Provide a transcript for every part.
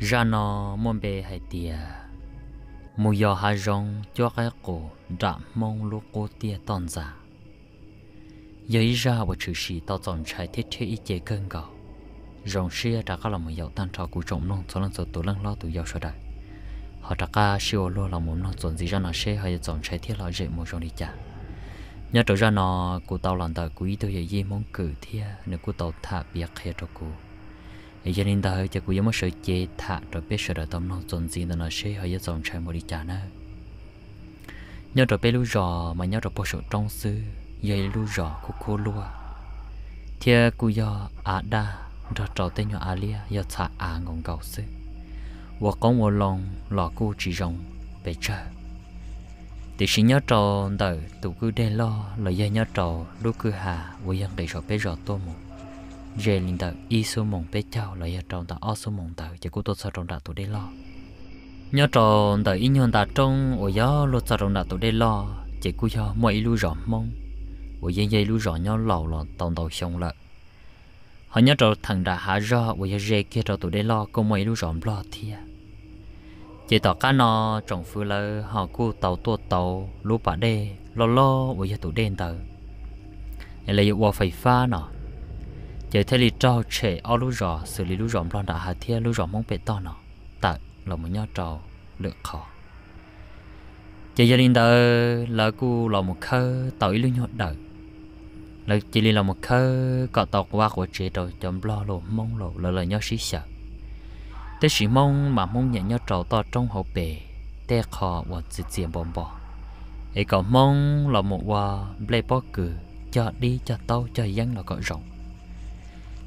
ra nó muốn bề hay tiề mù giờ hai rong cho cái cổ đã mong lúc cô tiề tòn giả giấy ra và chữ sĩ tao chọn trái thiết thiết ý chế cơn cầu, rong xia đã có là một dầu tan trào của trồng nông cho nên rồi tổ lăng lo tụ dầu sơ đại họ đã có siêu lo là muốn nó chọn gì ra nó sẽ hay chọn trái thiết là dễ một rong đi chả nhớ trở ra nó của tao làm tờ của ý tôi dễ mong cử thiết nếu của tao thả biệt hết cho của ấy cho nên ta hơi cho cũng sự chế thả rồi biết sự đời tâm nó tồn gì nó sẽ hơi giống dòng trai một đi trả nữa nhớ rồi biết lưu rò mà nhớ rồi bố sổ trong sư dây lưu rò của cô lúa thia cụ do à đa rồi trò tên nhỏ alia do thả à ngọn cầu sư và có một lòng lọ cụ chỉ rồng về trời thì xin nhớ trò đời tụ cứ đen lo là dây nhớ trò lúc cứ hà với dân đầy rồi biết rõ tôi một rề linh tờ y số mộng bé cháu là giờ trong tờ o số mộng tờ chỉ có tôi sao trong đã tôi đây lo nhớ trong tờ y nhon ta trong ở gió lột sao trong đã tôi đây lo chỉ có cho mọi lưu rõ mong ở dây dây lưu rõ nhau lâu là tàu tàu sông là họ nhớ trong thằng đã hạ ra ở giờ rề kia trong tôi đây lo có mọi lưu rõ lo thì chỉ tỏ cá nó trong phu lơ họ cu tàu tua tàu lúa bả đê lo lo ở giờ tụi đen tờ là yêu phải pha nó giờ thấy li trò trẻ ở lũ rò xử lý lũ rò lon đã hà thiên lũ rò mong bể to nọ tại là một nhát trâu lựa khó giờ gia đình đó là cô là một khơ tàu ý lũ nhọt đời là chỉ là một khơ có tàu qua của trẻ rồi chấm lo lộ mong lộ là lời nhớ sĩ sợ thế sĩ mong mà mong nhận nhớ trâu to trong hậu bể tê khó và dự diện bom bò ấy còn mong là một hòa play bó cử cho đi cho tao cho dân là cõi rộng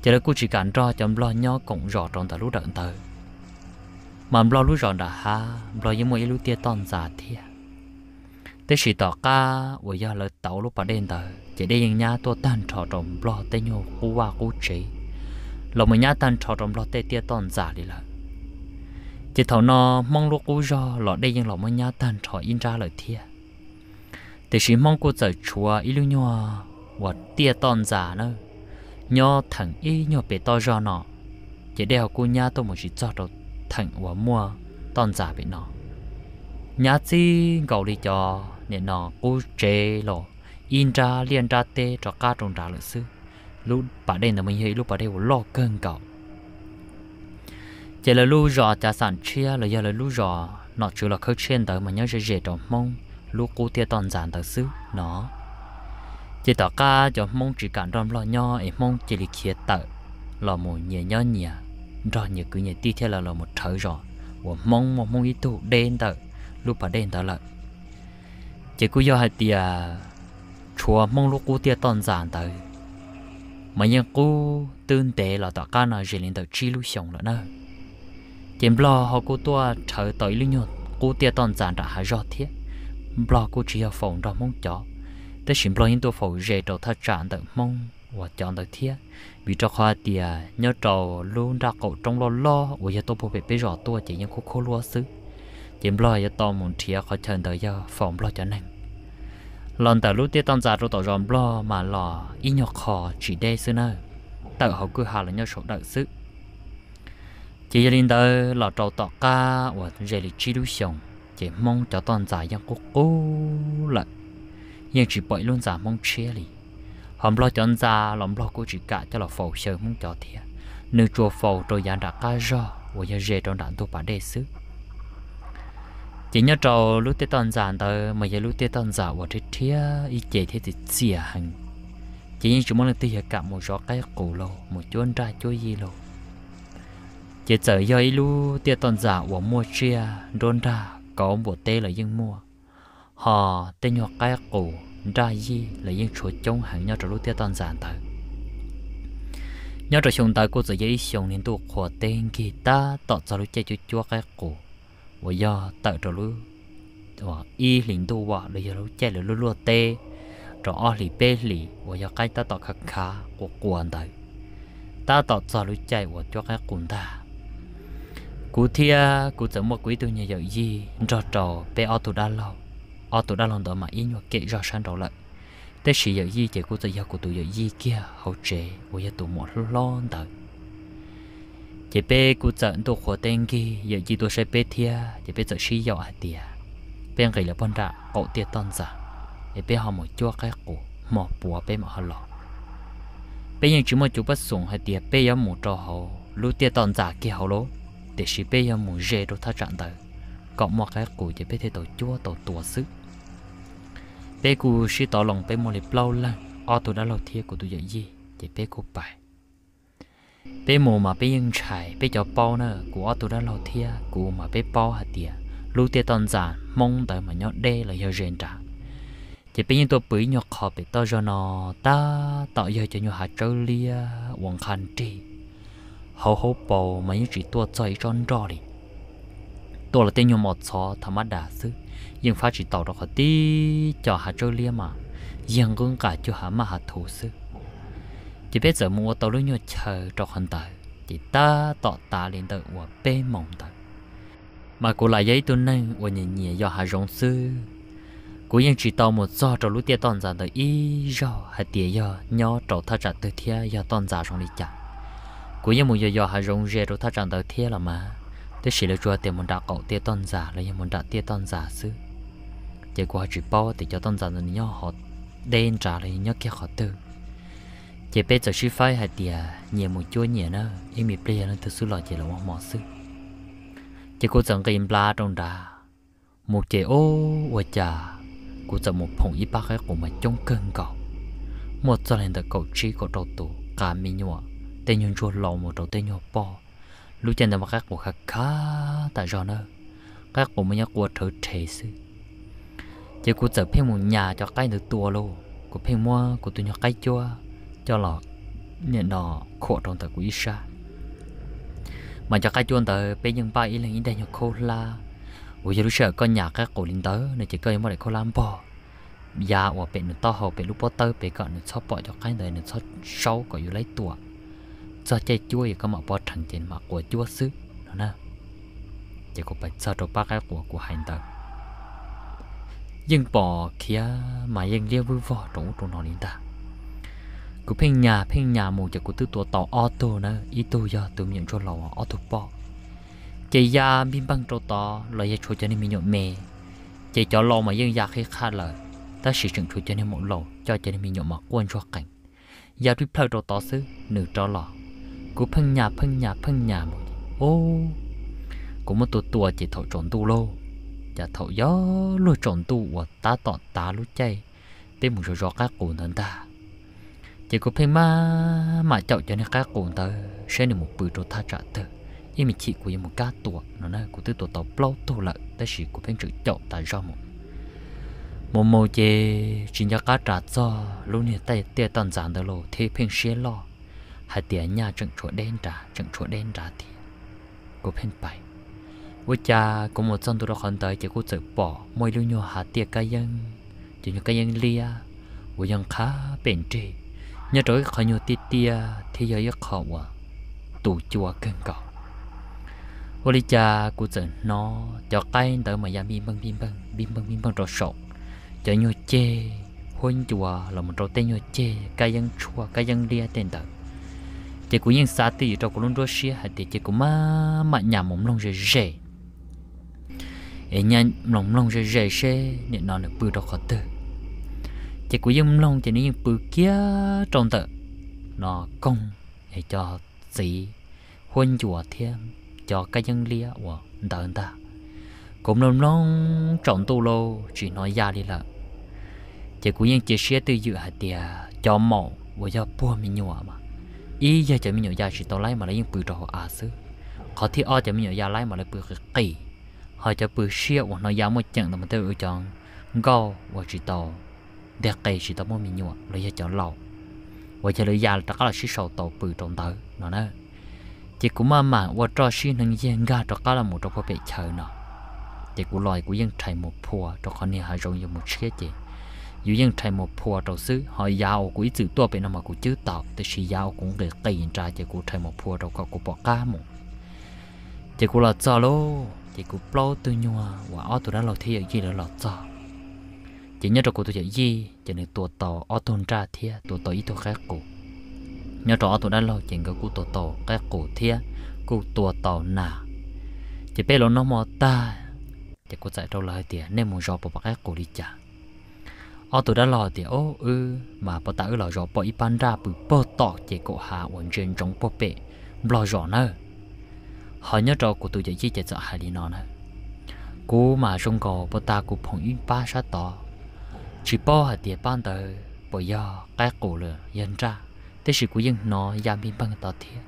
chỉ là cô chỉ cần rõ cho lo nhỏ cũng rõ trong ta lúc đợn tờ mà lo lúc rõ đã ha lo những mỗi lúc tia toàn giả thia thế chỉ tỏ ca với do lời tàu lúc bà đen tờ chỉ để những nhà tôi tan trò trong lo tê nhô cú qua cú chế lòng mình nhà tan trò trong lo tê tia toàn giả đi là chỉ thầu nó mong lúc cú do lo đây nhưng lòng mình nhà tan trò in ra lời thia thế chỉ mong cô giải chúa ít lúc nhỏ và tia toàn giả nữa nhỏ thằng y nhỏ bé to do nọ chỉ đeo cô nhà tôi một chỉ cho đầu thằng và mua toàn giả bị nọ nhà chi gầu đi cho nên nọ cô chế lo in ra liên ra tê cho cá trong trả lợn sư lúc bà đây là mình thấy lúc bà đây lo cơn cậu chỉ là lúc rõ cha sản chia là giờ là lúc rõ nó chưa là khơi trên tới mà nhớ sẽ dễ trong mông lúc cô tia toàn giản tới xứ nó chỉ tỏ ca cho mong chỉ cản rong lo nho em mong chỉ lịch kia tợ lo một nhẹ nho nhẹ rồi nhẹ cứ nhẹ tí theo là lo một thở rồi và mong một mong ý tụ đen tợ lúc bà đen tợ lợi chỉ cứ do hai tia chùa mong lúc cú tia toàn giản tợ mà nhân cú tương tế là tỏ ca nào chỉ lên tợ chi lúc sống nữa nữa chỉ lo họ cú tua thở tới lúc nhột cú tia toàn giản đã hai rõ thiết lo cú chỉ ở phòng đó mong chó chọn vì cho khoa tiề nhớ trò luôn ra cậu trong lo lo ủa giờ tôi bộ về bây tôi chỉ những khúc khô lúa xứ chỉ lo giờ tôi muốn thiệt khỏi chờ đợi giờ phòng lo cho nên lần đầu lúc tiết tông giả rồi tôi ròm lo mà lo ít nhọc khó chỉ đây xứ nơi tự họ cứ hà là nhớ số đợi xứ chỉ giờ đến đây là trò tọt ca và giờ lịch chỉ đủ sống chỉ mong cho tông giả những khúc khô lại nhưng chỉ bởi luôn giả mong chia lì hòm lo chọn ra lòng lo của chỉ cả cho là phổ sơ mong cho thiệt nữ chùa phổ rồi giả đã ca do, và giờ rể trong đạn tu bà đề xứ chỉ nhớ trâu lúc tết tòn giàn tới mà giờ lúc tết tòn giả và thiết thiệt ý chế thế thì xỉa hàng chỉ như chúng mong là tiêu cả một gió cái cổ lô một chuôn ra chỗ gì lô chỉ chờ giờ ý lúc tết tòn giả và mua chia đôn ra có một tê là dân mua họ tên nhỏ cái cổ ra gì là những chỗ chống hàng nhau trong lúc tiết toàn giản thật nhau trở chúng ta cô giờ dễ sống nên tu khổ tên kỳ ta tạo ra lúc chơi chú chúa cái cổ và do tạo trở lúc và y lính tu và để giờ lúc chơi là lúc lúa tê trở ở lì bê lì và do cái ta tạo khắc khá của quần đấy ta tạo ra lúc chơi và chúa cái quần ta cụ thia cụ chấm một quý tu nhà dạy gì trò trò bé ở tu đa lâu ở tụ đã lòng đó mà ý nhọ kệ ra sang đầu lại thế chỉ giờ gì chạy của tôi giờ của tôi giờ gì kia hậu chế của giờ tụ một lo đời chỉ bé của trận tôi khó tên kia giờ gì tôi sẽ bé thia chỉ bé giờ xí giờ à tiề, bên cái là bên ra cậu tiề tân giả để bé họ một chua cái cổ một bùa bé mà họ lọ bé những chú một chú bắt sủng hay tiề bé giờ một trò hậu lúc tiề tân giả kia hậu lố để chỉ bé giờ một rê đồ thắt trận đời cậu một cái cổ chỉ bé thấy tổ chua tổ tuột sức bé cụ sĩ tỏ lòng bé mồi lệp lâu la ô tụ đã lâu thiệt của tụi dạy gì để bé cụ bài bé mù mà bé yên chạy bé cho bao nữa của ô tụ đã lâu thiệt của mà bé bao hạt tiệt lưu tiệt toàn giản mong đợi mà nhót đê là giờ rèn trả chỉ bé giờ tôi bưởi nhọt khó bị to cho nó ta tạo giờ cho nhau hạt trâu lia quần khăn trì hầu hầu bầu mấy chỉ tua chơi tròn trò đi tôi là tên nhau một chó thầm mắt đã xứ nhưng phát chỉ tàu đó khó tí cho hà trôi lia mà nhưng cũng cả cho hà mà hà thổ sư chỉ biết giờ mua tàu lúc nhau chờ cho hắn ta chỉ ta tọ ta lên tới và bê mộng tới mà cô lại giấy tôi nên và nhìn nhẹ do hà rong sư cô yên chỉ tàu một do cho lúc tiệt toàn giả tới ý do hà tiệt do nhau trầu thắt chặt từ thia do toàn giả trong đi chả. cô yên một do do hà rong rè rồi thắt chặt tới thia là mà tôi chỉ là cho tiền một đạo cậu tiệt toàn giả là một đạo tiệt toàn giả sư chỉ qua chỉ bao thì cho tân dân là nhau họ đen trả lại nhau kia họ tư chỉ biết giờ sư phái hay tiề nhiều một chút nhiều nữa em bị bây giờ nó thực sự là chỉ là một mỏ sư chỉ cô chẳng cái im la trong đà một chế ô và chà cô chẳng một phòng ít bác ấy của mà trông cơn cậu một giờ lên được cầu chỉ có đầu tù cả mi nhọ tên nhân chua lò một đầu tên nhọ bò lúc chân là mà khác của khác khá tại do nữa các của mình nhắc của thử thể sư chỉ cú chở phim một nhà cho cái được tua luôn của phim mua của tôi nhỏ cái cho cho lọ nhận đỏ khổ trong tờ của Isha mà cho cái chuông tờ bây giờ ba ý là ý đây nhỏ khô la của giờ lúc sợ con nhà các cổ linh tớ này chỉ coi mà để khô làm bò ya dạ, ủa bên nó to hậu bên lúc bó tơ bên còn nó xót bỏ cho cái này nó xót sâu có yêu lấy tua cho chơi chuôi thì có mà bó thằng trên mà của chua xứ đó nè chỉ có phải sao cho bác cái của của hành tờ ยังปอเขียมายังเรียกวิวอตรงตรงนอนนี่ตากูเพ่งยาเพ่งยาหมูจะกูตื้อตัวต่อออโต้นะอีตัวยาตัวมีอย่างชั่วเราออโต้ปอเจียาบินบังตัวต่อเราจะช่วยจะนี่มีหยดเมเจียจอเรามายังยาให้ข้าเลยแต่สิ่งช่วยจะนี่หมดเราจะจะนี่มีหยดมากวนชั่วกันยาที่เพลิดตัวต่อซื้อหนึ่งจอหล่อกูเพ่งยาเพ่งยาเพ่งยาหมูโอ้กูมันตัวตัวเจียถอดจนตู้โล chả thấu gió lôi trộn tu và ta tọn ta lôi chay tìm một số rõ các cụ thân ta chỉ có phim mà mà chậu cho nên các cụ ta sẽ được một bữa đồ tha trả thơ ý mình chỉ của một cá tuổi nó nói của tư tuổi tàu plau tu lợi ta chỉ của phim chữ chậu ta do một một mô chê chỉ nhớ cá trả cho lúc này tay tia toàn giản đó lô thế phim xe lo hai tia nhà trận chỗ đen trả trận chỗ đen trả thì của phim bài vô cha cũng một trong tụi đó khẩn tới chỉ có sự bỏ mỗi lưu nhau hạ tiệc cá nhân chỉ nhau cá nhân lia vô dân khá bền trì nhớ rồi khỏi nhau tiệt tia thì giờ giấc họ à tụ chùa cơn cầu vô lý cha của sự nó cho cái tới mà ra bim băng bim băng bim băng bim băng rồi sổ cho nhau chê hôn chùa là một trâu tên nhau chê cá nhân chùa cá nhân lia tên tới chỉ cũng những sát thì cho cũng luôn rồi xia hay thì chỉ cũng mà mà nhà mồm long rồi rẻ ấy nhà lòng lòng rồi rề xe nên nó được bự đọc khó tử chỉ của dân lòng chỉ nên bự kia trong tự nó công để cho sĩ huân chùa thêm cho cái dân lia của đời ta cũng lòng lòng trọng tu lô chỉ nói ra đi là chỉ của dân chỉ xe từ dự hạt tiền cho mỏ và cho bùa mình nhỏ mà ý giờ chỉ mình nhỏ ra chỉ tao lấy mà lấy những bự đọc à xứ khó thi o chỉ mình nhỏ ra lấy mà lấy bự kỳ họ cho bự xia của nó giáo một trận là một tiêu chọn go và chỉ tàu đẹp cây chỉ tàu một mình nhua lấy cho chọn lầu và cho lấy giá đó là sĩ sầu tàu bự trong tàu nó nữa chỉ cũng mà mà và cho sĩ nâng yên ga cho cá là một trong các cái chờ nó chỉ cũng loài của dân chạy một phù cho con này họ dùng dùng một chiếc chỉ dù dân chạy một phù trong xứ họ giàu của ý chữ tua bên nó mà của chữ tàu thì sĩ giàu cũng để cây ra chỉ của chạy một phù trong có của bỏ cá một chỉ cũng là cho luôn chỉ cũng plo từ nhua và ô tụi đã lọt thi ở gì là lọt cho chỉ nhớ cho cô tụi chỉ gì chỉ nên tụi tàu ô tôn ra thi tụi tàu ít tụi khác cụ nhớ cho ô tụi đã lọt chỉ có cụ tụi tàu các cụ thi cụ tụi tàu nà chỉ bây giờ nó mò ta chỉ cô chạy trâu lại tiền nên muốn cho bộ các cụ đi chả ô tụi đã lọt thì ô ư mà bộ ta ư lọt cho bộ ít ban ra bự bộ tọ chỉ cô hà ổn trên trong bộ bệ lọt rõ nữa họ nhớ trò của tụi dạy chi chạy sợ hại đi nọ nè cú mà sông cò bố ta cú phong yên ba sát tỏ chỉ bao hạt tiền ban tờ bởi do cái cổ lửa yên ra thế sự của dân nó giảm biến bằng tỏ thiệt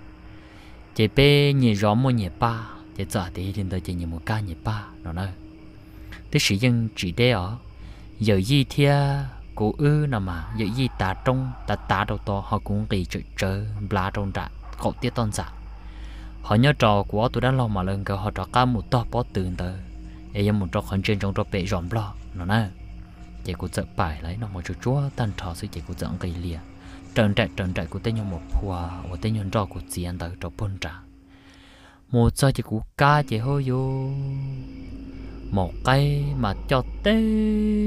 chỉ bé nhị rõ một nhị ba chỉ sợ thì hiện tại chỉ nhị một ca nhị ba nó nơi thế sự dân chỉ đế ở giờ gì thia cụ ư nào mà giờ gì ta trong ta ta đầu to họ cũng kỳ chơi chơi bla trong trại cậu tiết tôn giả họ nhớ trò của tôi đã lo mà lần cái họ trò cá một to bó tường tờ ấy một trò khẩn trương trong trò bể giòn lo nó nè chị cũng sợ bài lấy nó một chút chúa tan trò sự chị của giận cây lìa trần trại trần trại của tên nhau một hòa và tên nhau trò của chị anh tới trò bôn trả một sao chị của ca chị hơi vô một cây mà cho té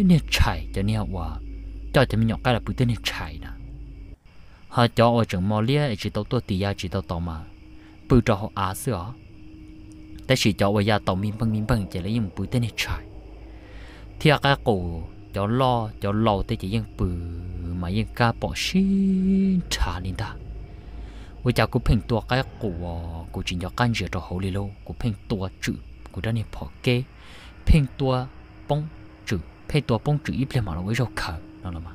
nè chảy cho nè hòa cho chị mình cái là bụi tên nè chảy nè họ cho ở trường mò lia chỉ tao tôi tì chỉ tao tao mà bự trò họ á sữa ta chỉ cho bây giờ tàu mình bằng mình bằng chỉ lấy những bự tên này trời thì cái cổ cho lo cho lo tới chỉ những bự mà những cá bỏ xin trả lên ta bây giờ cũng phèn tua cái cổ cũng chỉ cho căn rửa cho hồ lì lô cũng phèn tua chữ cũng đã nên bỏ kê phèn tua bông chữ phèn tua bông chữ ít lên mà nó với rau khờ nó là mà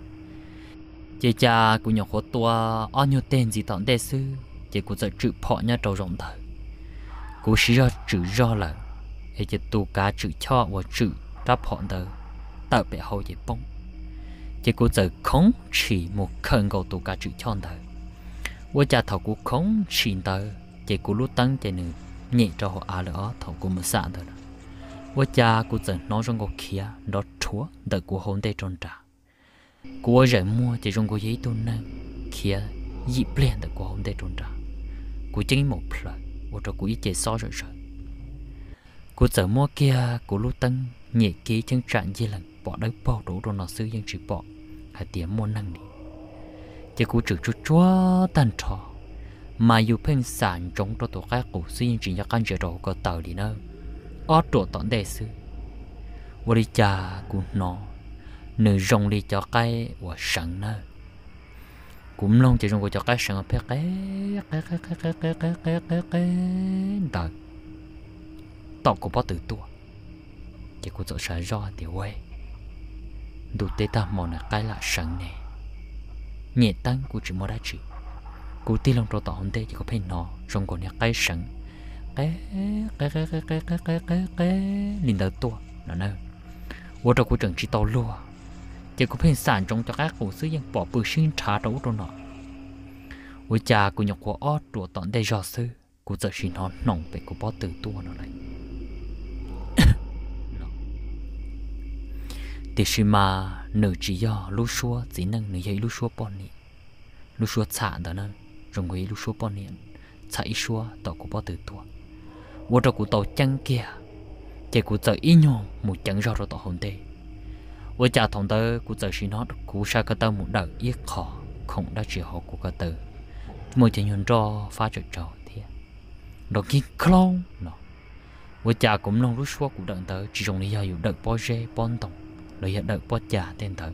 chị cha cũng nhỏ khó tua ăn nhiều tên gì tận đề sư chỉ có sợ chữ phọ nha trâu rộng thở, cố xí ra chữ do là hay chỉ tù cá chữ cho và chữ đáp phọ thở, tạo bệ hậu chỉ bông chỉ có sợ không chỉ một khẩn cầu tù cá chữ cho thở, và cha thầu của không chỉ thở, chỉ có lúc tăng chỉ nữ nhẹ cho họ à lỡ thầu của một sạn thở, và cha cũng sợ nói trong ngọc kia đó chúa đợi của hồn tây tròn trả ở rẻ mua chỉ trong có giấy tu năng kia dịp liền đợi của hồn tây tròn trả cú chính một phở ô cho cú ít chế so rồi rồi cú giờ mua kia cú lúc tăng nhẹ ký chân trạng dây lần bỏ đấy bỏ đủ đồ nó xứ dân chỉ bỏ hãy tiền mua năng đi chỉ cú chữ chú chúa tàn trò mà dù phên sản chống cho tổ khác cú xuyên chỉ nhắc anh chế đồ có tàu đi nữa ở chỗ tận đề sư vô đi cha cú nó nữ rong đi cho cây và sẵn nữa cũng luôn chỉ dùng của cho cái sự phải cái cái cái cái cái cái cái cái cái cái đời tao cũng bắt từ tua chỉ có chỗ sợ do thì quê đủ tế ta mòn là cái là sẵn nè nhẹ tăng của chỉ mua đã chỉ cú ti lòng trâu tỏ hôm tê chỉ có phải nó trong của nhà cái sẵn cái cái cái cái cái cái cái cái cái linh đầu tua nó nơi vô trâu của trường chỉ tao luôn chỉ có phiên sản trong cho các hồ sư dân bỏ bự sinh trả đấu rồi nọ với cha của nhọc của ót của tọn đây do sư của giờ xin nó nòng về của bó từ tua nó này. thì khi mà nửa chỉ do lú xua chỉ năng nửa dây lú xua bọn nị lú xua chả đó nè rồi người lú xua bọn nị chả ít xua tàu của bó từ tua vô trò của tàu chăng kia chỉ của giờ ít nhau một chẳng rõ rồi tàu hồn tê với cha thằng tớ của tờ xin nó cú sa cơ tơ muốn đợi yết khó không đã chỉ họ của cơ tơ một chuyện nhuận cho phá trợ trò thì đó kia không nó với cha cũng nông rút xóa của đợi tớ chỉ trong lý do dụ đợi bó rê bon tổng đợi hiện đợi bó cha tên tớ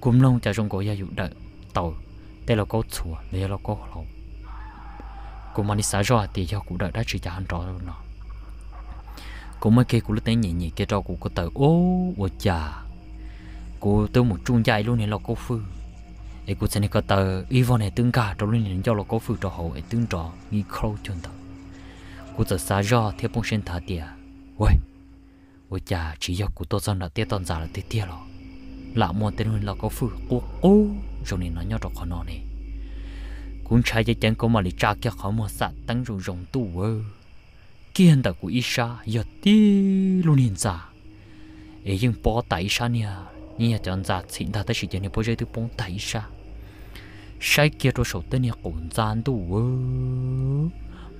cũng nông cha trong cổ gia dụ đợi tàu tên là có chùa lý là có lầu cũng mà đi xả rõ thì do cụ đợi đã chỉ trả hắn rõ rồi nó cô mới kia cô lúc nãy nhẹ nhẹ cái cho cô có tờ ô ô chà cô tôi một trung dài luôn này lo cô phư ấy cô sẽ này có tờ y vào này tương cả cho luôn này do lo cô phư cho hậu ấy tương trò nghi khâu chân tờ cô tờ xa do theo bông sen thả tiề ôi ôi chà chỉ do cô tôi xong là tiết toàn giả là tiết tiết rồi lạ mua tên luôn là cô phư cô ô rồi này nó nhau cho khó nó này cũng trái cho chân cô mà lì cha kia khó mua sạch tăng rồi rồng tu ơ kiên ta của Isha giờ ti luôn hiện ra ấy nhưng bỏ tại Isha nha nhưng chọn ra xin ta tới sự kiện này bây giờ tôi bỏ tại Isha sai kia đôi sổ tên này cũng gian đủ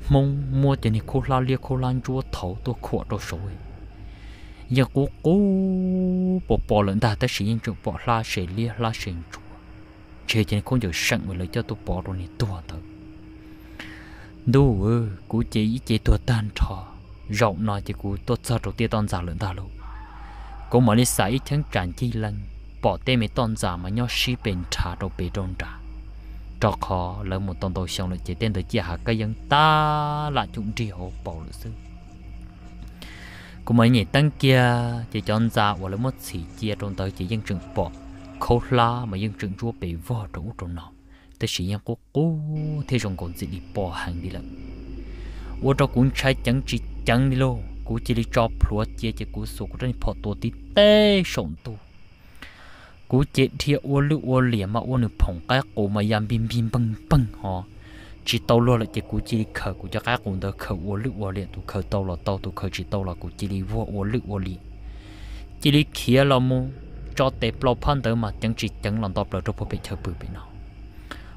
mong mua tiền này khô la lia khô lan chúa thấu tôi khổ rồi sổ giờ cố cố bỏ bỏ lần ta tới sự kiện chúng bỏ la sẽ lia la sẽ chúa chế tiền không được sẵn với lời cho tôi bỏ rồi này tôi thôi đủ ư cú chỉ chỉ tua tan trò rộng nói chỉ cú tốt cho đầu tiên tòn giả lớn ta luôn cú mà đi sải chẳng tràn chi lăng bỏ tê mấy tòn giả mà nhau xí bên trà đầu bề tròn trà trò khó là một tòn đầu xong là chỉ tên tới chỉ hạ cái dân ta là chúng tri hộ bỏ lửa sư cô mà nhảy tăng kia chỉ chọn giả hoặc là mất xì chia trong tới chỉ dân trường bỏ khâu la mà dân trường chua bị vò trong trong nọ thế chỉ chỉ chỉ đi đi đi đi bỏ hàng lận, lô, cho tu, mà phòng yam chỉ tao lo là chỉ cú chỉ khờ cú cho các cùng đó khờ ô lự ô liền tụ khờ tao là tao tụ khờ chỉ tao là cú chỉ đi vô ô lự ô liền chỉ đi khía là mu cho tế plo phan tới mà chẳng chỉ chẳng làm tao plo cho phổ biến chờ bự bên nào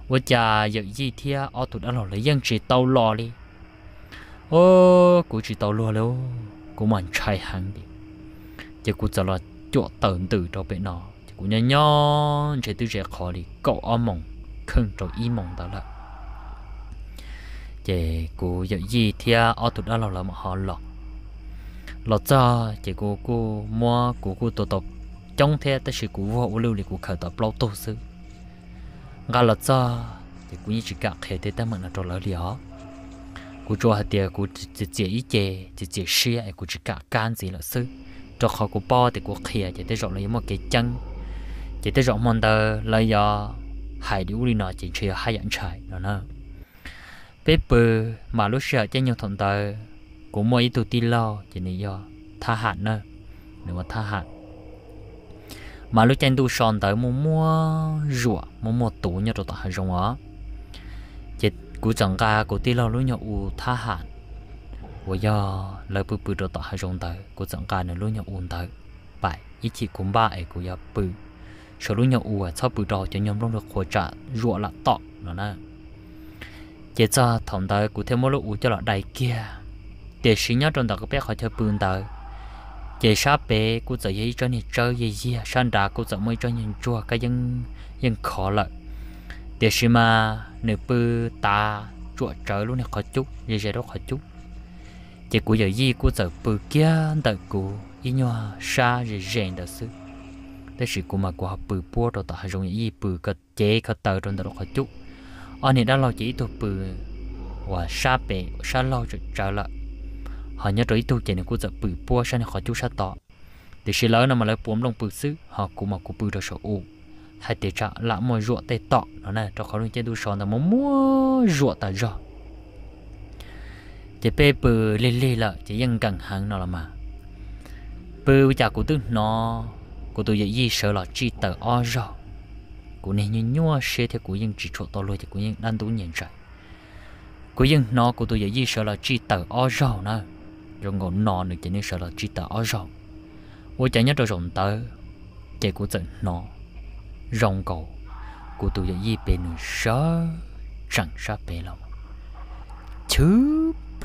我家有一天，我读到了养殖到落哩，哦，估计到落了，cũng mình chạy hàng đi, chỉ cũng chỉ là chỗ tận từ đó bên nó, chỉ cũng nhớ nhớ, chỉ từ chỉ khó đi, cậu ở mộng, không cho ý mộng đó là, chỉ cũng có gì thì ở tụi đó là làm lọ, lọ cho chỉ cũng cũng mua cũng cũng tổ tổ, trong thế ta chỉ cũng vô lưu thì cũng khởi tập lâu tổ gà lợt cho thì cũng như chỉ cả khi thấy ta mình là trò lỡ lió cú cho hạt tiền cú chỉ chỉ ý chè chỉ chỉ xia cú chỉ cả gan gì là sư cho khó cú bo thì cú khía chỉ thấy rộn là một cái chân chỉ thấy rộn mòn tờ là do hải điu đi nọ chỉ chia hai dạng trái đó nè bé bờ mà lúc sợ cho nhiều thằng tờ cú mua ít đồ tin lo chỉ này do tha hạn nè nếu mà tha hạn mà lúc trên tu sòn tới mua mua rùa mua mua tủ nhớ đồ tao rong á chết cú chẳng ca cú ti lo lúc nhớ u tha hạn wo yo lời bự bự đồ tao rong tới cú chẳng ca nữa lúc nhớ u tới bài ít chỉ cũng ba ấy cú yo bự số lúc nhớ u à sau bự rồi cho nhóm luôn được khổ trả rùa là tọ nó nè chế cho thằng tới cú thêm một lúc u cho là đầy kia để xí nhớ trong tao có bé khỏi chơi bự tới chị sáp bé cô giờ dây cho nên chơi gì gì san đá cô giờ mới cho nên chua cái dân dân khó lợi để xí mà nửa bư ta chua chơi luôn này khó chút gì gì đó khó chút chế cô giờ gì cô giờ bư kia đợi cô ý nhòa xa gì rèn đó xứ để xí cô mà cô học bư bua rồi ta dùng những gì bư cái chế cái tờ rồi đó khó chút anh này đã lo chỉ tụ bư và sáp bé sáp lo chơi lợi họ nhớ rồi tu chỉ nên cố giật bự bua sang họ chú sát tọ để xí lỡ nó mà lấy buồn lòng bự xứ họ cũng mà cố bự ra sợ u hay để trả lạ mồi ruột tê tọ nó này cho họ luôn chơi đu sòn là muốn mua ruột ta rồi chỉ bê bự lê lê lợ chỉ dân cần hàng nó là mà bự chả của tư nó của tôi dạy gì sợ là chi tờ o rồi của này như nhua xe theo của dân chỉ chỗ to luôn thì của dân đang tu nhận rồi của dân nó của tôi dạy gì sợ là chi tờ o rồi nữa rồi ngồi nọ nữa chỉ nên sợ là chỉ ta ở rộng ôi chả nhớ rồi rộng tớ chạy của tận nọ rộng cầu của tụi giờ gì bề nữa sợ chẳng sợ bề lòng chứ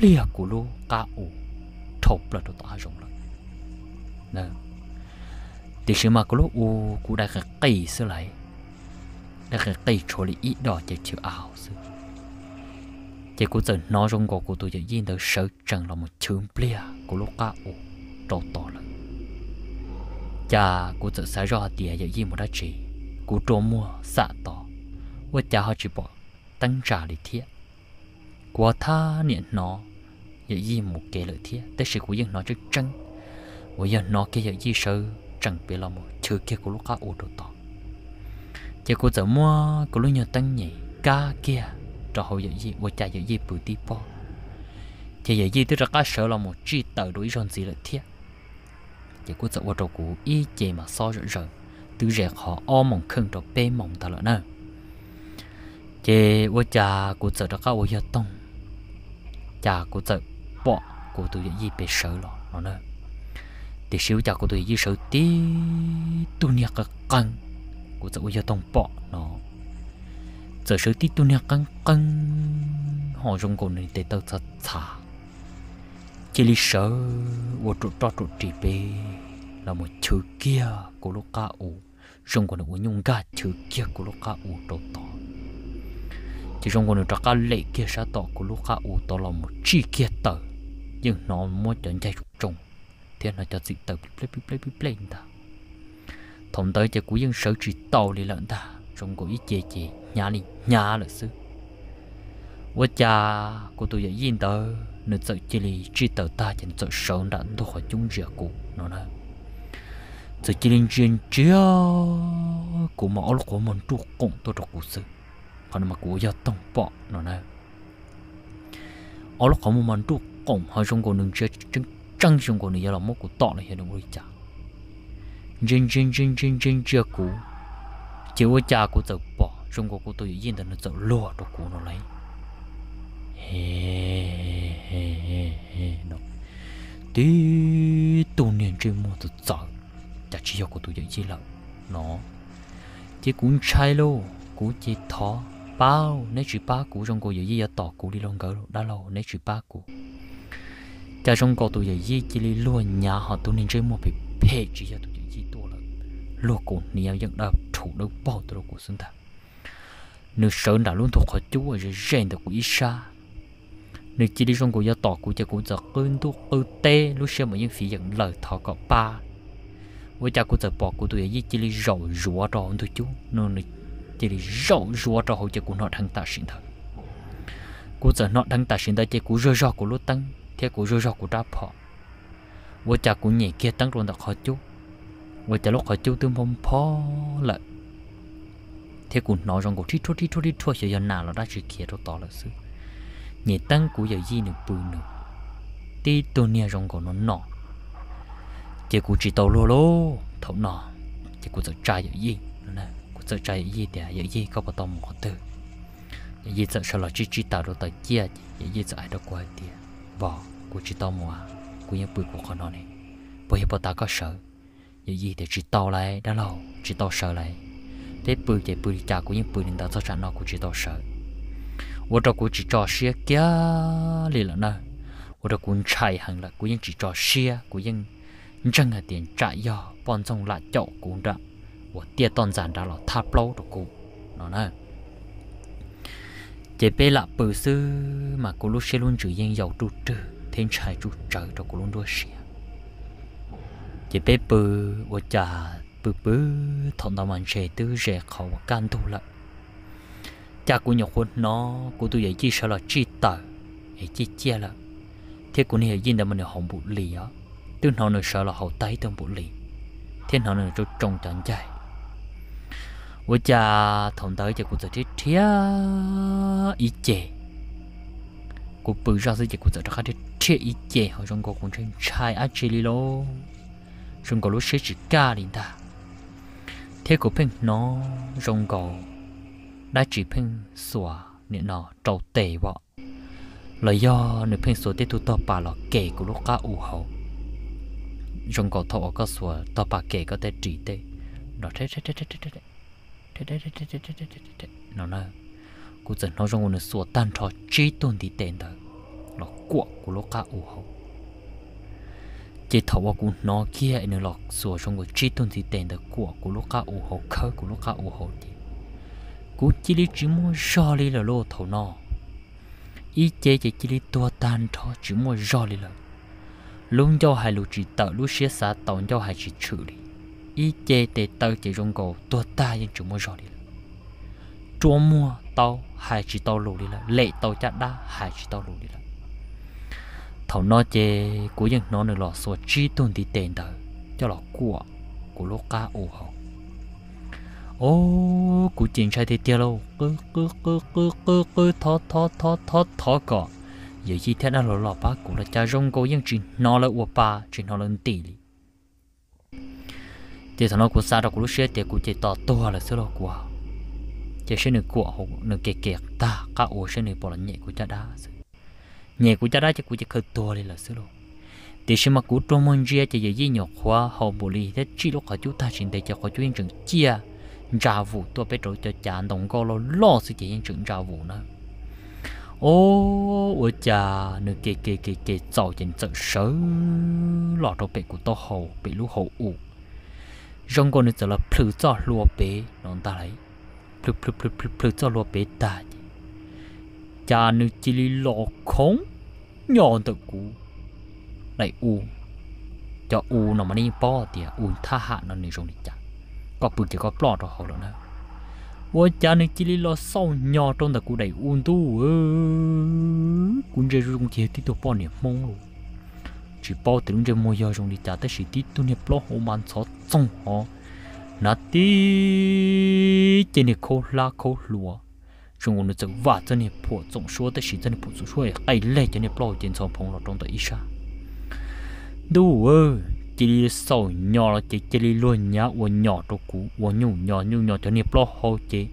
bia của lô cá ủ thộp là tụi ta rộng lắm nè thì sự mà của lô u của đại khả cây xưa lại đại khả cây chỗ lý ít đỏ chạy chữ ảo xưa chỉ cũng giờ nói trong gò của tôi giờ yên đỡ sợ chẳng là một chướng bia của lúc cá ủ trâu to lớn cha cũng giờ xả ra tiền giờ yên một đá chỉ của trâu mua xả to và cha họ chỉ bỏ tăng trả lý thiệt của tha niệm nó giờ yên một cái lợi thiệt tới sự của yên nó chứ chân và giờ nó kia giờ yên sợ chẳng biết là một chữ kia của lúc cá ủ trâu to chỉ cũng giờ mua của lúc nhờ tăng nhỉ ca kia trò hồ dạy gì và chạy dạy gì bự tí po chạy dạy gì tức ra cá sở là một chi tờ đối rộn gì lợi thiết chạy quốc dậu trò cũ y chạy mà so rỡ rỡ, từ rẻ họ o mong khưng trò bê mong ta là nè chạy quốc cha quốc dậu ra cá quốc gia tông cha quốc dậu bọ của tôi dạy gì bê sở là nó nè thì xíu cha của tôi dạy gì sợ tí tôi nhạc căng của dậu quốc gia tông bỏ nó giờ sự tí tu nè căng căng họ trong cổ này để tao thật thả chỉ lý sợ vô trụ to trụ trì bê là một chữ kia của lúc ca ủ trong cổ này của nhung ga chữ kia của lúc ca ủ đồ to chỉ trong cổ này cho ca lệ kia sa tỏ của lúc ca ủ to là một chi kia tờ nhưng nó muốn chọn chạy trùng thế là cho dị tờ bị play bị play bị play ta thông tới cho cú dân sở chỉ tàu đi lợn ta trong cổ ý chê chê nhà đi nhà là sư vợ cha của tôi dạy yên tờ nên sợ chỉ lì chỉ tờ ta chẳng sợ sớm đã tôi chung rửa cụ nó nè sợ chỉ lì chia của mà ông của mình trụ cũng tôi trụ cụ sư còn mà của gia tông bỏ nó nè ông của mình trụ cũng hơi trong cổ nương chia trứng trăng trong cổ nương gia là một cụ tọ này hiện đồng rồi chả trên trên trên trên trên chia cụ chỉ có cha của tớ bỏ trong cô của tôi yên tận tớ lo cho cô nó lấy he he he he nó tí tu niên trên mua tớ sợ chắc chỉ cho của tôi dậy chỉ là nó chỉ cũng trai lô cũng chỉ thọ bao nếu chỉ ba cũ trong cô dậy gì tỏ cũ đi long cỡ đã lâu nếu chỉ ba cũ cha trong cô tôi dậy gì chỉ đi luôn nhà họ tu niên trên mua bị phê chỉ cho tôi dậy gì tôi là lo cũ nhiều dân đập thủ đâu bao tờ của sơn ta nếu sợ đã luôn thuộc họ chú ở rèn được của isa nếu chỉ đi trong của gia tỏ của cha của giờ cơn tu ưu tê lúc xem mà những phi dẫn lời thọ có ba với cha của giờ bỏ của tôi ấy chỉ đi rầu rủa trò hơn thôi chú nên chỉ đi rầu rủa trò hậu cha của nó thằng ta sinh thật của giờ nó thằng ta sinh ta cha của rơ rò của lúa tăng theo của rơ rò của đá phọ với cha của nhảy kia tăng luôn đặt khỏi chú với cha lúc khỏi chú tương phong phó lại thế cũng nói rằng có thi thua thi thua thi thua giờ nào là đã chỉ kia cho to là sự nhẹ tăng của giờ gì nữa bùi nữa tí tôi nia rằng còn nó nọ chỉ cũng chỉ tàu lô lô thấu nọ chỉ cũng sợ trai giờ gì nè cũng sợ trai giờ gì để giờ gì có bao tao mỏ từ giờ gì sợ sợ là chỉ chỉ tàu rồi tàu kia giờ gì sợ ai đó quay thì vỏ cũng chỉ tao mua, cũng như bùi của con nó này bây giờ bao tao có sợ giờ gì để chỉ tàu lại đã lâu chỉ tàu sợ lại thế bự chạy bự chả cũng những bự nên ta cho sản nó cũng chỉ tao sợ 我这估计找些家里了呢，我这滚菜行了，估计只找些，估计真个点炸药，帮中辣椒滚的，我爹当咱的了，他包的滚，喏呢。这边啦，不是嘛，咕噜些轮子烟要住着，天才住着，这咕噜多些。这边不，我家 bự bự thằng tao mình sẽ tư sẽ khẩu can tu lại cha của nhọc hôn nó của tôi vậy chi sợ là chi tờ vậy chi che là thế của này hiện tại mình là hồng bụi lì á tư nó nữa sợ là hậu tay tương bụi lì thế nó nữa cho trồng chẳng chạy với cha thằng tới cho của tôi thiết thiết ý chế của bự ra dưới của tôi ra thiết thiết ý chế họ trong có cũng trên trai á chỉ lì lô trong có lúc sẽ chỉ ca đến ta thế của phim nó rong gò đã chỉ phim sủa nên nó trâu tệ vợ là do nếu phim sủa tết thu to bà là kể của lúc cá u hậu rong gò thọ có sủa to bà kể có tết chỉ tê nó thế thế thế thế thế thế thế thế thế thế thế thế thế thế thế thế thế nó nói cụ dần nó rong nó sủa tan trò chỉ tôn thì tên đó là cuộn của lúc cá u hậu chế thầu của nó kia nó lọt sửa trong người chi tôn thì tiền được của của lúc cá ủ hộ khơi của lúc cá ủ hộ thì cú chỉ lý chỉ mua do lý là lô thầu nó ý chế chỉ chỉ lý tua tan thọ chỉ mua do lý là luôn cho hai lũ chỉ tờ lũ xía xã tàu cho hai chỉ chữ lý ý chế để tờ chỉ trong cổ tua ta nhưng chỉ mua do lý là chỗ mua tao hai chỉ tao lũ đi là lệ tàu chặt đa hai chỉ tao lũ đi là thầu nó chê của dân nó được lọ sổ chi tuần thì tiền tờ cho lọ của của lô cá ủ hồ ô của chuyện trai thì tiêu lâu cứ cứ cứ cứ cứ cứ thó thó thó thó thó cọ giờ chi thế nào lọ lọ ba của là cha rong cô dân chuyện nó là ủa ba chuyện nó lên tỷ lì thì thằng nó của xa đó của lúc xe thì của chị to to là số lọ của chị sẽ được của nửa kẹt kẹt ta cá ủa sẽ được bỏ là nhẹ của cha đã nhẹ của cha đó chắc của cha khơi to lên là xíu luôn thì xem mà của trong môn gia chỉ dễ nhọc hoa hậu bù lì thế chỉ lúc họ chú ta xin để cho họ chú yên trường chia ra vụ tôi biết rồi cho cha đồng co lo lo sự chỉ yên trường ra vụ nữa ô ôi cha nữ kê kê kê kê giàu chân sợ sớ lọ đầu bể của tôi hậu bị lũ hậu ủ rong con nữ sợ là phứ cho lúa bể nó ta lấy phứ phứ phứ phứ phứ cho lúa bể ta cha nữ chỉ lý lọ không nhỏ tự cú lại u cho u nó mà đi bỏ thì à, u tha hạ nó nên dùng đi cha có bự chỉ có bỏ đó họ rồi nè wo cha nữ chỉ lọ sau nhỏ trong tự cú đầy u tu cũng chơi dùng chỉ tiếp tục bỏ niệm mong chỉ bỏ từ chơi mua giờ dùng đi cha tới chỉ tiếp tục niệm bỏ hồ man sót xong họ nát tí trên này khô la khô lúa tiền trong trong phòng lọ chỉ chỉ chỉ là sau 中午呢在瓦这里破总说的是这里不总说哎累这里不老经常碰到中的一下，都哦，这里少鸟了，这这里乱鸟我鸟都古我牛鸟牛鸟这里不老好这，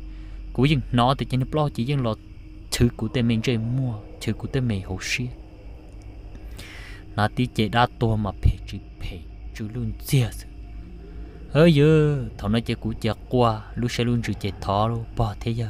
古人拿的这里不老这人老 thứ của cũ, của tên mình chơi mua thứ của tên mình hậu xia nó tí chế đa to mà phê chứ phê chứ luôn chia sự ơ giờ thằng nó chế cú chế qua lúc sẽ luôn chỉ chế thọ luôn bỏ thế giờ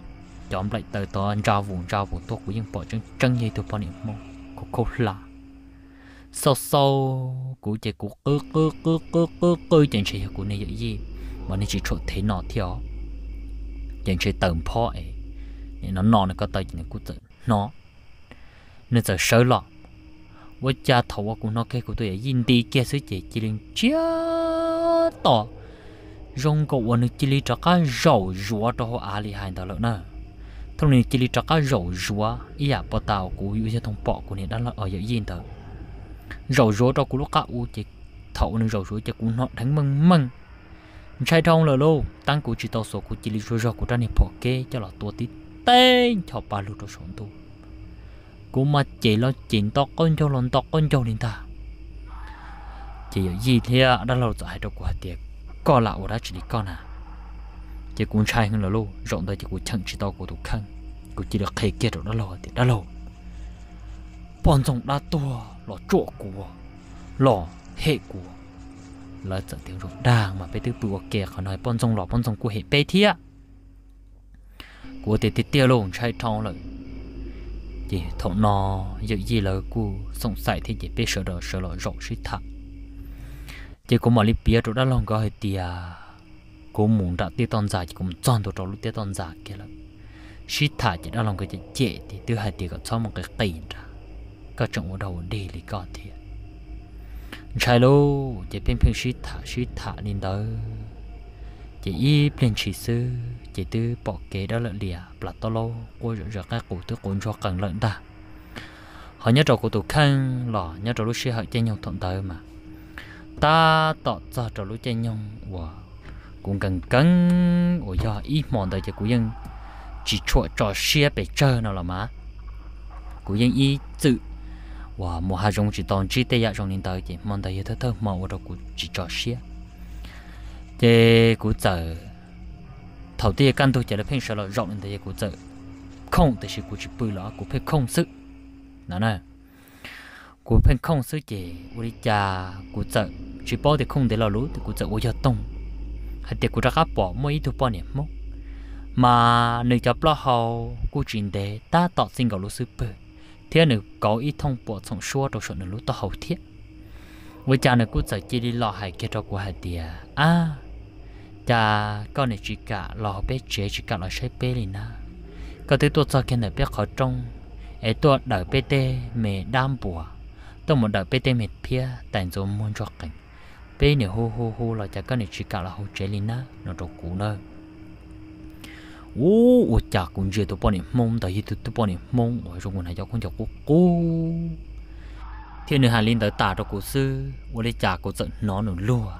chọn lại từ từ anh ra vùng ra vùng tốt của những bộ chân chân như tôi bỏ niệm mong của cô là sâu sâu của chị của ơ ơ ơ ơ ơ ơ chân chị của này gì mà nên chỉ chỗ thế nọ theo chân chị tầm po ấy nó nọ nó có tay nó của tự nó nên giờ sợ lọ với cha thầu của nó cái của tôi ấy nhìn đi kia sứ chị chỉ lên chia tỏ rong cậu anh chỉ lên cho cái rầu rúa cho họ ali hai đó nữa thông này chỉ li trắc cá rổ rúa ý ia bỏ tàu cú yêu thông bỏ của này đã là ở dưới yên thở rổ rúa cho của lúc cá u chỉ thầu nên rổ rúa chỉ cũng nọ thắng mừng mừng sai thông là lô tăng của chỉ tàu số của chỉ li rúa rúa của trang này bỏ kê cho là tua tít tên cho ba lô đồ sống tu cú mà chỉ lo chỉ to con cho lon to con cho nên ta chỉ ở gì thế đó là giải cho quả tiệc có là ở đó chỉ đi con à chỉ cũng sai hơn là lô rộng đây chỉ cũng chẳng chỉ to của thủ khăn cũng chỉ được khai kia rồi đó lô thì đó lô bọn rộng đã to lọ chỗ của lọ hệ của là giờ tiếng rộng đang mà bây tư bùa kia họ nói bọn rộng lọ bọn rộng của hệ bê thia của thì thì tiêu lộn sai trong rồi chỉ thọ nó dự gì là cô sống sài thì chỉ biết sợ đó sợ lọ rộng suy thẳng chỉ có mọi lý bia rồi đã lòng gọi tia cô muốn đặt tiết tòn giả chỉ cũng chọn được trong lúc tiết tòn giả kia là sĩ thả chỉ đã lòng cái chuyện chế thì thứ hai thì có cho một cái tiền ra có trọng ở đầu đi thì có thì trái lô chỉ bên bên sĩ thả sĩ thả nên đó chỉ y bên chỉ sư chỉ tư bỏ kế đó là lìa là to lô cô rồi rồi các cụ thứ cũng cho cần lợn ta họ nhớ trò của tổ khăn lò nhớ trò lúc sĩ họ chơi nhau thuận tới mà ta tọt ra trò lúc chơi nhau wow cũng cần cân ủa do ít mòn tới cho cú dân chỉ chỗ trò xe bể chờ nào là má cú dân ý tự và một hai giống chỉ toàn chỉ tây trong nên tới chỉ mòn tới thôi mà ở đâu cú chỉ trò xe thế cú chợ, thầu tiên căn tôi chỉ là phim sợ là rộng nên tới cú chợ, không thì sự cú chỉ bự lọ cú phải không sức nó nè cú phải không sức chỉ ủa cha cú chợ chỉ bao thì không để lo lú thì cú chợ ủa giờ tông thì cũng rất bỏ mỗi thu bao nhiêu mốc mà nữ chấp lo hậu cô chuyện đề ta tạo xin cầu lúc sư bự thế nữ có ít thông bộ sống xua đồ số nữ lúc tao hậu thiết với cha nữ cô sợ chỉ đi lo hại kia cho cô hạt địa à cha con này chỉ cả lo bé chế chỉ cả lo xe bé liền na có tới tôi cho kia nữ bé khó trông ấy tôi đợi bé tê mẹ đam bùa tôi muốn đợi bé tê mẹ pia tại rồi muốn cho cảnh bé nè hô hô hô là chắc cái nè chỉ cả là hô chế lên á nó trâu cũ nè ô ô chả cũng chưa tụi bọn này mong tại vì tụi bọn này mong ở trong quần này cho con cháu cố cố thiên nữ hà linh tới tả cho cố sư ô lấy chả cố giận nó nữa lùa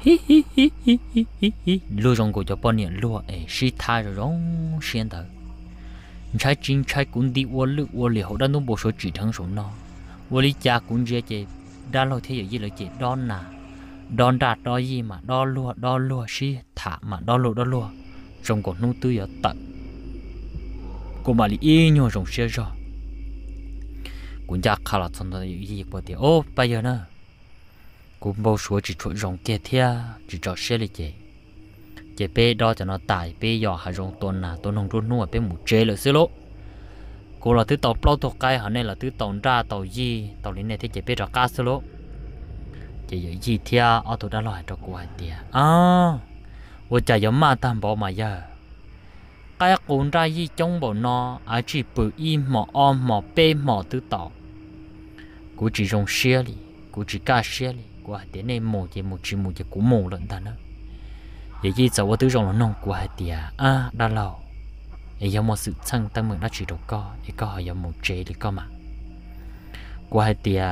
hi hi hi hi hi hi hi lùa trong cổ cho bọn này lùa ấy xí tha rồi rong xiên tới trái chính trái cũng đi ô lự ô liều đã nông bộ số chỉ thắng số nó ô lấy chả cũng chưa chơi đã lôi thế gì lời chị đón nà đón đạt đó gì mà đo lúa đo lúa xí thả mà đo lúa đo lúa trong cổ nung tư giờ tận cô mà li y nhô xe rồi cũng chắc khá là thân thân gì của thì ô bây giờ nữa cũng bao số chỉ chuột rồng kia thia chỉ cho xe li chị chị bé đó cho nó tải bé nhỏ hà rồng tuần nà tuần nông tuần nuôi bé mù chê là xí lỗ cô là thứ tàu plau thuộc cái họ này là thứ tàu ra tàu gì tàu lính này thì chỉ biết là cá sơ chỉ giữ gì thia ở tụ đã loại cho cô hai tia à ô chả giống mà tam bỏ mà giờ cái cuốn ra gì trong bộ nó à chỉ bự im mỏ om mỏ bê mỏ thứ tàu cô chỉ dùng xe đi cô chỉ cá xe đi cô hai tia này mổ chỉ một chỉ một chỉ cũng mổ lận ta nữa vậy gì cháu ở thứ trong nó nông cô hai tia à đã lâu ai có một sự chân tâm mình đã chỉ đầu co ai có hay có một chế thì co mà qua hai tia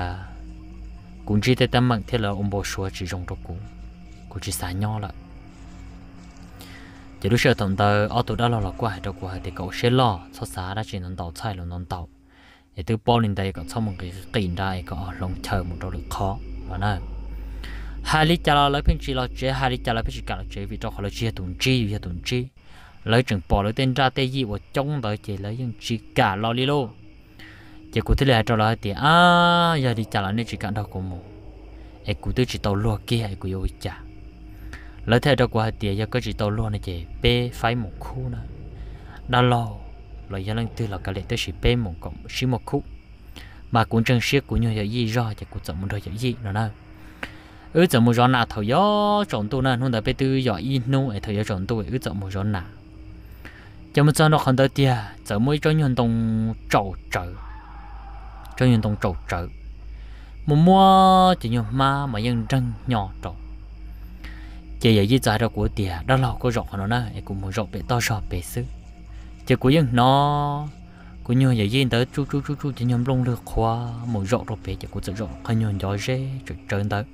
cũng chỉ tới tâm mình thế là ông bố số chỉ dùng đầu cũ cũng chỉ sáng nhau lại chỉ lúc sau thằng tớ ở tụ đã lo lo qua hai đầu qua thì cậu sẽ lo sau sáng đã chỉ nón tàu chạy là nón tàu Ai từ bao lên đây có sau một cái tiền ra, ai có lòng chờ một đầu được khó mà nè hai lý cha lo lấy phim chỉ lo chế hai lý cha lo phim chỉ cả là chế vì cho họ lo chia tụng chi vì tụng chi lấy chừng bỏ lấy tên ra tê gì và chống tới chỉ lấy những chỉ cả lo đi lô chỉ cụ thế là cho lại thì à giờ đi trả lại nên chỉ cả đâu cũng mù em cụ tôi chỉ tàu lo kia ai cụ yêu trả lấy thế đâu hai thì giờ có chỉ tàu lo này chỉ bê phải một khu nữa đã lo lấy giờ lần tư là cái lệ tới chỉ bê một cộng chỉ một khu mà cũng chân siết cũng như vậy gì do chỉ cụ chọn một thời gì nữa nào ứ chọn một gió nào thầu gió chọn tôi nè không đã biết tư gió in nô ai thầu gió chọn tôi ứ chọn một gió nào chúng ta cho nó không tới tia giờ mới cho nhân đồng trầu trợ cho nhân đồng trầu trợ một mua chỉ nhiều ma mà nhân răng nhỏ trầu chỉ giờ dưới trái đó của tia đó là có rộng nó nè cũng muốn rộng bị to rộng bị xứ chỉ của nhân nó của nhiều giờ dưới tới chú chú chú chú chỉ nhiều lông được khoa muốn rộng rồi bị chỉ của chỉ rộng không nhiều gió rê trời trời tới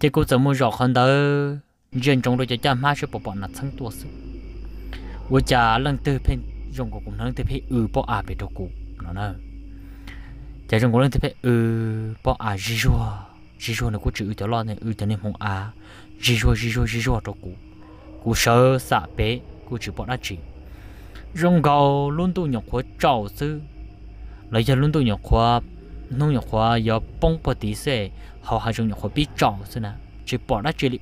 chỉ của chỉ muốn rộng hơn tới riêng trong đôi chỉ cha má sẽ bỏ bỏ nát sáng tua xứ 我家人对片中国共产党对片呃不阿别多古，喏呢，在中国人对片呃不阿日说日说呢，我只有条老呢，有条呢红阿日说日说日说多古，古少啥别，古只不那只，中国轮渡用火照子，来家轮渡用火。nông nhập khóa do bông bò tí xe họ hạ dùng nhập khóa bí trọng xưa nè chỉ bỏ ra chỉ lị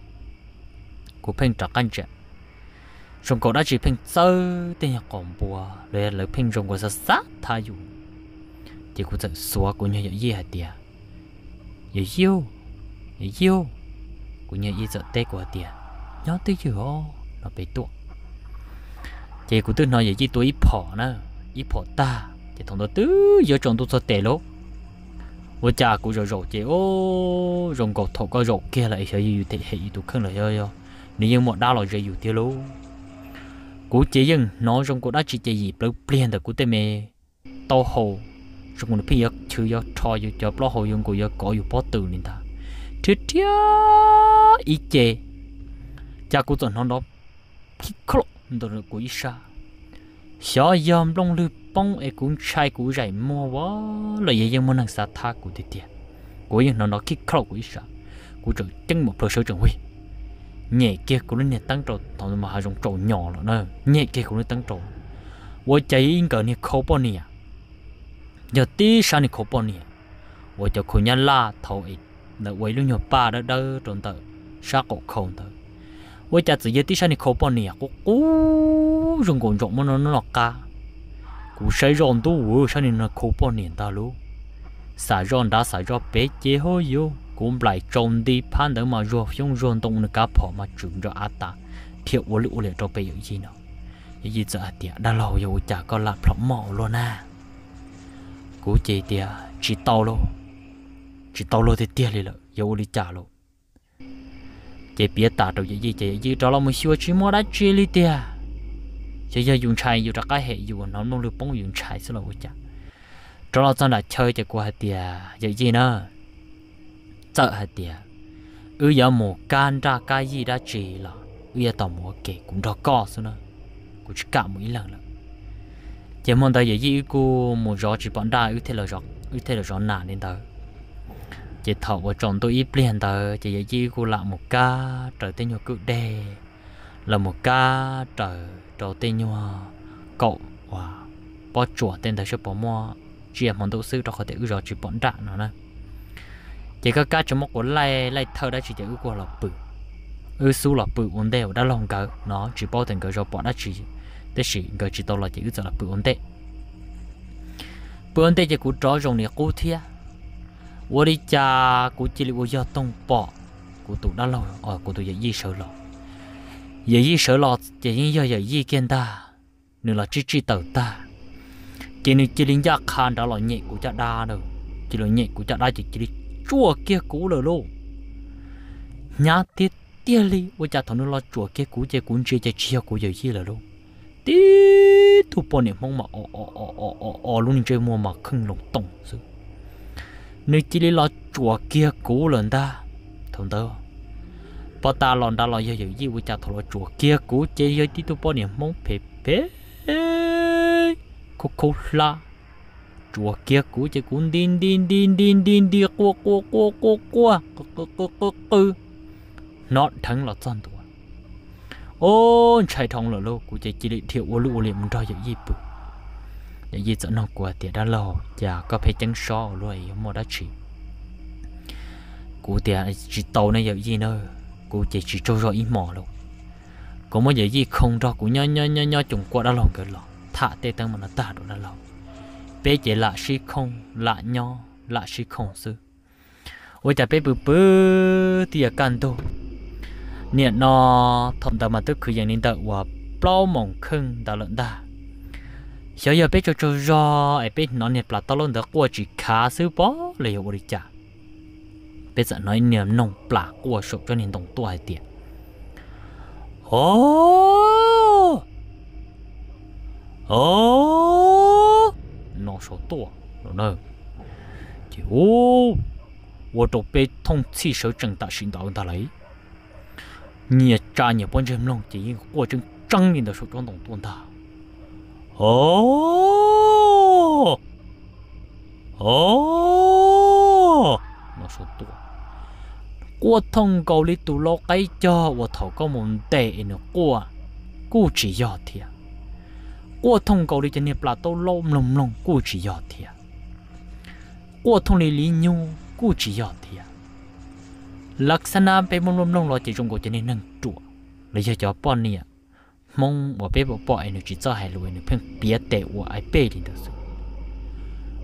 của phênh trả căn trạng trong cổ đã chỉ pin sơ tên nhà cổng bùa lấy lấy pin trong của sa sát tha dù thì cũng sẽ xóa của nhà gì hả tiệt nhà yêu nhà yêu của nhà yêu sợ tê của tiệt nhớ tới ô nó bị tuột thì cũng tự nói vậy chứ tôi ít phỏ nữa ít phỏ ta thì thằng tôi tứ giờ chọn tôi sợ tệ lỗ vô cha cũng rồi rồi chị ô rồng cột thổ có rồi kia lại sẽ gì thế hệ tôi không lời yo yo nếu như một đau là dễ yêu thế luôn cú chế dân nó trong cuộc đã chỉ chế gì lâu biến được cú tê mê to hồ trong cú phi giấc chứ giấc cho giấc cho lo hồ dùng cú giấc có dùng bó từ nên ta chứ chứ ý chế cha cú tuần nó đó khi khóc đó là cú ý sa xó yếm long lư bông ấy cũng trai cú giải mua quá là dễ dàng muốn hàng sa tha cú tê tê cú yên nó nó khi khóc cú ít sa cú trở chân một pro sơ trường huy nhẹ kia của nó nhẹ tăng trộn thằng mà hai dòng trộn nhỏ nữa nè nhẹ kia của nó tăng trộn wo cháy in cỡ này khó bao nhiêu giờ tí sao này khó bao nhiêu wo cho khu nhà la thầu ít là wo luôn nhỏ ba đó đó trộn tờ sao cổ không tờ wo cha chỉ giờ tí sao này khó bao nhiêu cũng cú dùng cồn rộng mà nó nó cả cú xây rón tu wo sao này nó khó bao nhiêu ta luôn xả rón đã xả rón bé chế hơi vô cũng lại trông đi phan đỡ mà ruột xuống ruột tông nó cá họ mà trưởng ra át ta thiệu ô lũ liền cho bây giờ gì nó gì giờ tiệt đã lâu rồi chả có là phẩm mỏ luôn à cú chị tiệt chỉ tao luôn chỉ tao luôn thì tiệt liền lợ, giờ đi trả luôn chị biết ta đâu gì chị gì cho lo một xíu chỉ mua đã chơi đi tiệt chị giờ dùng chai dùng ra cái hệ dùng nó nó được bông dùng chai xin lỗi chả cho lo cho là chơi cho qua tiệt giờ gì nữa sợ hả tiệt ư giờ mù can ra cái gì đã chỉ là ư giờ tao mua kể cũng đó có số nữa cũng chỉ cả một lần nữa. chỉ mong tao vậy gì cô mua rõ chỉ bọn đại ư thế là rõ ư thế là rõ nản nên tao chỉ thọ và chọn tôi ít liền tao chỉ vậy gì cô làm một ca trời tên nhau cứ đè là một ca trời trời tên nhau cậu và bỏ chùa tên thầy sẽ bỏ mua chỉ mong tao sư cho có thể ư rõ chỉ bọn đại nữa. nè chỉ có cá chúng một cuốn lai lai thơ đã chỉ để ước là bự ước su là bự ổn đều đã lòng cỡ nó chỉ bao tiền cỡ rồi bọn đã chỉ để chỉ cỡ chỉ tao là chỉ ước là bự ổn tệ bự ổn tệ chỉ cũng chó rồng này cú thia wo đi cha cú chỉ liệu do tông bỏ cú tụ đã lâu ở cú tụ dạy gì sợ lo dạy gì sợ lo chỉ những do dạy gì kiên là chỉ chỉ tờ ta chỉ nên chỉ liên gia khan đó là nhẹ của cha đa đâu chỉ là nhẹ của cha đa chỉ chỉ chua kia cũ lờ lô nhà tiết tiết li với cha thằng nó lo chua kia cũ chơi cũng chơi chơi chia cũ giờ chi lờ lô tí tu bọn này mong mà ờ ờ ờ ờ ờ ờ luôn chơi mua mà không lồng tông sự nếu chỉ lo chua kia cũ lần ta thằng đó, bà ta lòn đã lo chơi chơi gì với cha thằng nó chua kia cũ chơi chơi tí tu bọn này mong phê phê cô cô la chùa kia cú chỉ cún din din din din din đi cua cua cua cua cua cua cua cua nó thắng là chân tuổi ô chạy thong là lô cú chỉ chỉ định thiệu ô lũ liền muốn cho dạy gì bự dạy dẫn nó qua tiền đã lâu chả có phải chân so rồi mà đã chỉ cú tiền à, chỉ tàu này dạy gì nữa cú chỉ chỉ cho rồi ít mỏ luôn có mấy dạy gì không đó cú nhớ nhớ nhớ nhớ chúng qua đã lòng cái lò thả tê tăng mà nó tả đó đã lòng bé chỉ là sĩ không là nho là sĩ không sư ôi chả bé bự bự thì ở căn đâu niệm nó thầm tâm mà tức cứ dạng niệm đạo và bao mộng khưng đã lợn đa giờ giờ bé cho cho do ai bé nó niệm là tao luôn đã qua chỉ khá sư bỏ lấy hiệu bồi trả bé sợ nói niệm nông plà qua sụp cho niệm đồng tuổi tiền ô ô 说多，那，我，我都被通汽车整大心到下来，你也你帮着弄，就个过程，张脸的手掌弄动他。哦，哦，我说多，我通过你都了解，我头家门底的啊，过计要天。我通过哩今年把都老隆隆过去要的呀，我通哩哩牛过去要的呀，ลักษณะเป็นมุ่งมุ่งเราจะจงกูจะนี่นั่งจั่วเลยจะจับป้อนเนี่ยมองว่าเป็นป้อนไอ้หนูจีจ้าให้รู้ไอ้หนูเพิ่งเปียเตะว่าไอ้เป้ดินเดือด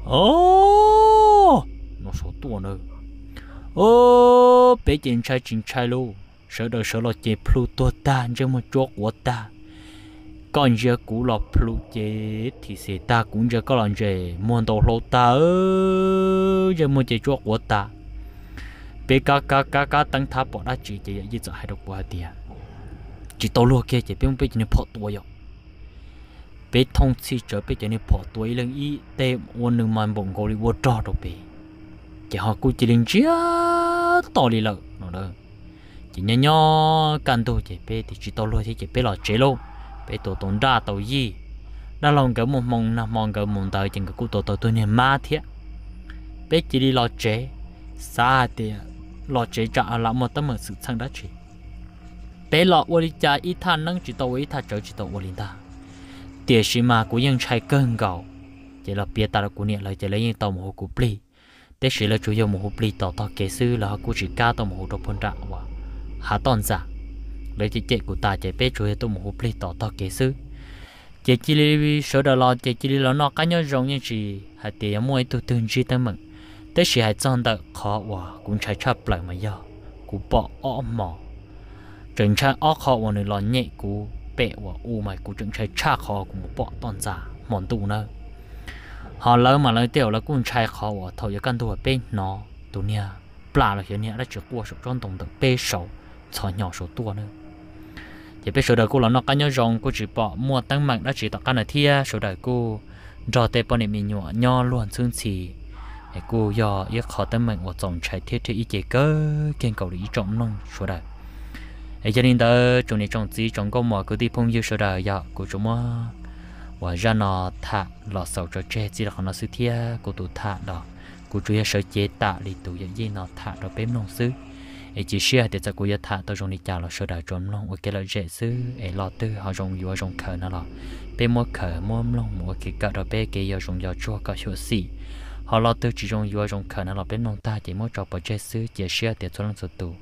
โอ้หนูสูตัวเนอะโอ้เป็ดจินชายจินชายรู้เสือเดือดเสือเราเจ็บพลูตัวตาจะมาจวกหัวตา con giờ cũ lọ plu chế thì sẽ ta cũng giờ có lần về muốn đầu lô ta giờ muốn chế chuột của ta bé cá cá cá cá tăng tháp bỏ đã chỉ chỉ gì cho hai độc quá tiệt à. chỉ tao lúa kia chỉ chế bên bên chế bỏ tuổi rồi bé thông chi trở bé chế bỏ tuổi lần y tế, quân đừng mang bụng gọi đi vô trò đâu bé chế họ cũng chỉ lên chia to đi lợ nó đó chỉ nhỏ nhỏ cần thôi chỉ bé thì chỉ tao lúa thì chỉ bé lọ chế luôn bé tổ tồn ra tổ gì đã lòng cái một mong nằm mong cái mong tới chừng cái cụ tổ tổ tôi niệm ma thiệt bé chỉ đi lo chế xa thì lo chế cho trả là một tấm sự sang đã chỉ bé lo vô đi cha ít than nâng chỉ tàu ít than trở chỉ tàu vô linh ta tiền sĩ mà cũng cũng ยัง chạy cơn gạo chỉ là bia ta là cũng niệm lời chỉ lấy những tàu mồ cụ pli tế sĩ là chủ yếu mồ cụ pli tàu tàu kế sư là họ cũng chỉ ca tàu mồ đồ phun ra và hạ tòn giả lấy chị chị của ta chạy bé hệ tôi một hộp lấy tỏ tỏ kế sư chị chị lấy số đó lo chị chị lấy nó cá nhớ rong như chị hạt tiền mua tôi tương chi tâm mừng tới chị hạt chọn được khó quá cũng chạy chấp lại mà giờ cú bỏ ó mỏ chẳng chạy ó khó mà người lo nhẹ cú bẹ và u mày cú chẳng chạy cha khó cũng bỏ toàn giả mòn tụ nơ, họ lỡ mà lỡ tiểu là cũng chạy khó và thầu giờ căn thua bên nó tụ nha bà là hiện nay đã chưa qua số trong tổng tự bê sầu cho nhỏ số tua nữa thì biết số đời cô là nó cá nhau rong cô chỉ bỏ mua tăng mạnh đã chỉ tạo cái này thia số đời cô do tế bọn em nhỏ nhỏ luôn xương xì để cô do yêu khó tăng mạnh và chồng trái thiết thì ít chế cơ kiên cầu lý trọng nông số đời ấy cho nên đó chúng này trồng chỉ trồng có mỏ cái đi phong yêu số đời giờ cô chúng mua và ra nó thả lọ sầu cho che chỉ là nó sư thia cô tụ thả đó cô chú yêu sợ chế tạ để tụ giờ gì nó thả đó bếm nông sư ai chỉ share để cho cô yết thả tao dùng đi chào là sơ đại trốn luôn ok cái là dễ xứ ai lo tư họ dùng vừa dùng khờ nó lo bé mua khờ mua luôn mua cái cả đó bé cái giờ dùng giờ chua cả chỗ xì họ lo tư chỉ dùng vừa dùng khờ nó lo bên nông ta chỉ mua cho bỏ dễ xứ chỉ share để cho nó sụt tù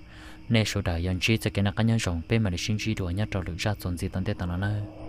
nên sơ đại dân chi sẽ cái nó cái nhân dùng bé mà để sinh chi đồ nhất rồi được ra tồn gì tận thế tao nó